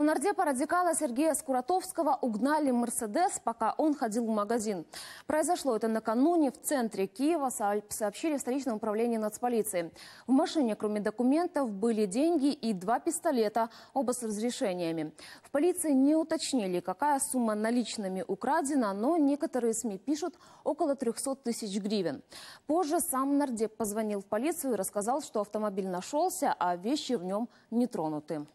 У нардепа радикала Сергея Скуратовского угнали «Мерседес», пока он ходил в магазин. Произошло это накануне в центре Киева, сообщили в столичном управлении нацполиции. В машине, кроме документов, были деньги и два пистолета, оба с разрешениями. В полиции не уточнили, какая сумма наличными украдена, но некоторые СМИ пишут около 300 тысяч гривен. Позже сам нардеп позвонил в полицию и рассказал, что автомобиль нашелся, а вещи в нем не тронуты.